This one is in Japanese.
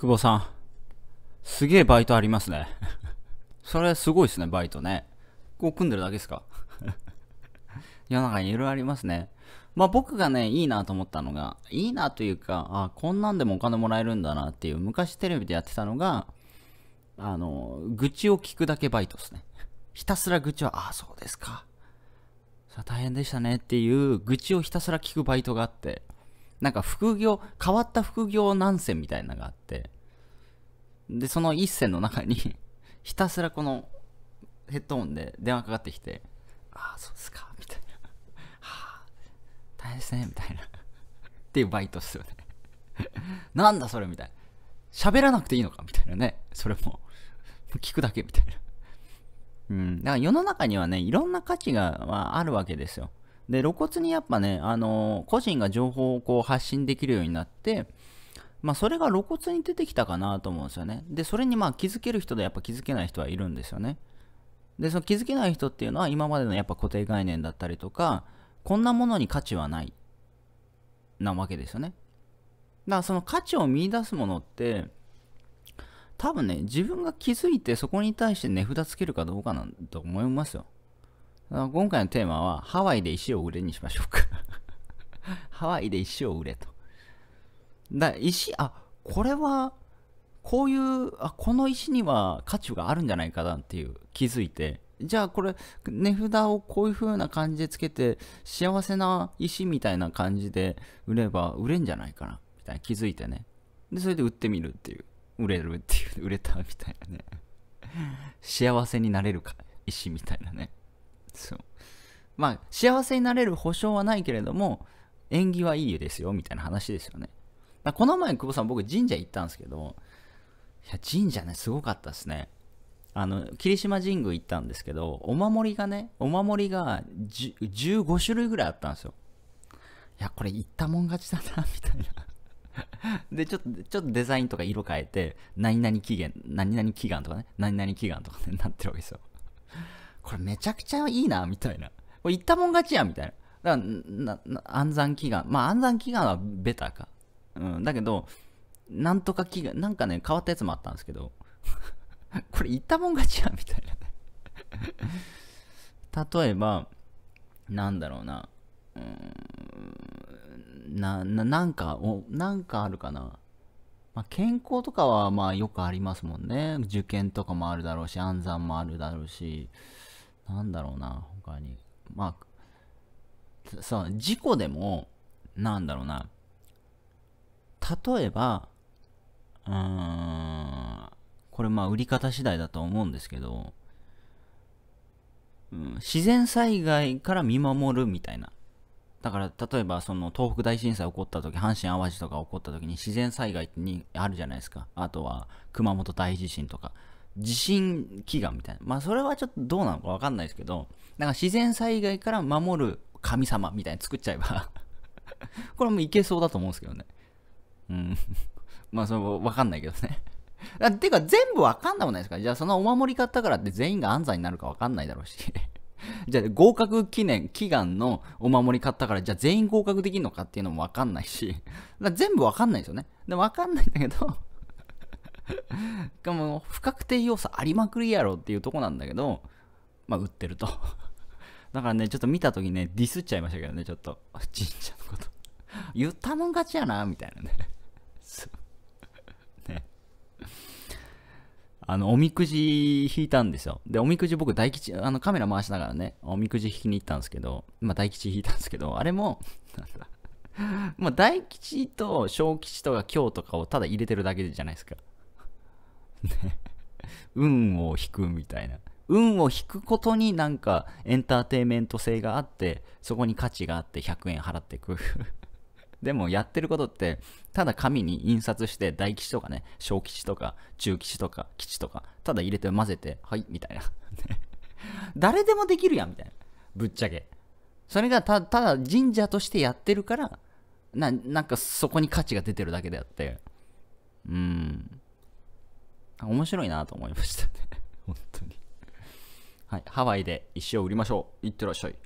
久保さん。すげえバイトありますね。それすごいですね、バイトね。こう組んでるだけですか世の 中にいろいろありますね。まあ僕がね、いいなと思ったのが、いいなというか、あ、こんなんでもお金もらえるんだなっていう、昔テレビでやってたのが、あの、愚痴を聞くだけバイトですね。ひたすら愚痴は、ああ、そうですか。さ大変でしたねっていう愚痴をひたすら聞くバイトがあって、なんか副業、変わった副業何選みたいなのがあって、で、その1選の中に ひたすらこのヘッドホンで電話かかってきて、ああ、そうですか、みたいな。はあ、大変ですね、みたいな。っていうバイトっすよね。なんだそれみたいな。喋らなくていいのかみたいなね。それも。聞くだけみたいな。うん。だから世の中にはね、いろんな価値が、まあ、あるわけですよ。で露骨にやっぱね、あの個人が情報をこう発信できるようになって、まあ、それが露骨に出てきたかなと思うんですよね。で、それにまあ気づける人でやっぱ気づけない人はいるんですよね。で、その気づけない人っていうのは今までのやっぱ固定概念だったりとか、こんなものに価値はない、なわけですよね。だからその価値を見いだすものって、多分ね、自分が気づいてそこに対して値札つけるかどうかなんと思いますよ。今回のテーマは、ハワイで石を売れにしましょうか ハワイで石を売れと。だ石、あ、これは、こういう、あ、この石には価値があるんじゃないかなっていう気づいて、じゃあこれ、値札をこういう風な感じでつけて、幸せな石みたいな感じで売れば売れんじゃないかな、みたいな気づいてね。で、それで売ってみるっていう。売れるっていう。売れたみたいなね。幸せになれるか、石みたいなね。そうまあ幸せになれる保証はないけれども縁起はいいですよみたいな話ですよねこの前久保さん僕神社行ったんですけどいや神社ねすごかったですねあの霧島神宮行ったんですけどお守りがねお守りが15種類ぐらいあったんですよいやこれ行ったもん勝ちだなみたいな でちょっとちょっとデザインとか色変えて何々期限何々祈願とかね何々祈願とかねなってるわけですよこれめちゃくちゃいいな、みたいな。これ行ったもん勝ちや、みたいな。だから暗算祈願。まあ、暗算祈願はベターか。うん、だけど、なんとか祈願、なんかね、変わったやつもあったんですけど、これ行ったもん勝ちや、みたいな。例えば、なんだろうな。うーん、な、な、なんか、お、なんかあるかな。まあ、健康とかは、まあ、よくありますもんね。受験とかもあるだろうし、暗算もあるだろうし。なんだろうな、他に。まあ、さ、事故でも、なんだろうな、例えば、うーん、これまあ売り方次第だと思うんですけど、うん、自然災害から見守るみたいな。だから例えばその東北大震災起こった時阪神・淡路とか起こった時に自然災害にあるじゃないですかあとは熊本大地震とか地震祈願みたいな。まあ、それはちょっとどうなのかわかんないですけど、なんか自然災害から守る神様みたいに作っちゃえば これもいけそうだと思うんですけどね。うん。まあ、それわかんないけどね てか、全部わかんなくないですかじゃあ、そのお守り買ったからって全員が安産になるかわかんないだろうしじゃあ、合格記念、祈願のお守り買ったから、じゃあ全員合格できるのかっていうのもわかんないし、全部わかんないですよね。で、わかんないんだけど かも不確定要素ありまくりやろっていうとこなんだけど、まあ、売ってると。だからね、ちょっと見たときね、ディスっちゃいましたけどね、ちょっと。神社のこと。言ったもん勝ちやな、みたいなね。ね。あの、おみくじ引いたんですよ。で、おみくじ僕、大吉、あの、カメラ回しながらね、おみくじ引きに行ったんですけど、まあ、大吉引いたんですけど、あれも、なんだ。まあ、大吉と小吉とか今日とかをただ入れてるだけじゃないですか。運を引くみたいな。運を引くことになんかエンターテイメント性があって、そこに価値があって100円払ってく。でもやってることって、ただ紙に印刷して大吉とかね、小吉とか中吉とか吉とか、ただ入れて混ぜて、はい、みたいな。誰でもできるやん、みたいな。ぶっちゃけ。それがただ神社としてやってるから、な、なんかそこに価値が出てるだけであって。うん。面白いなと思いましたね。本当に。はい、ハワイで石を売りましょう。いってらっしゃい。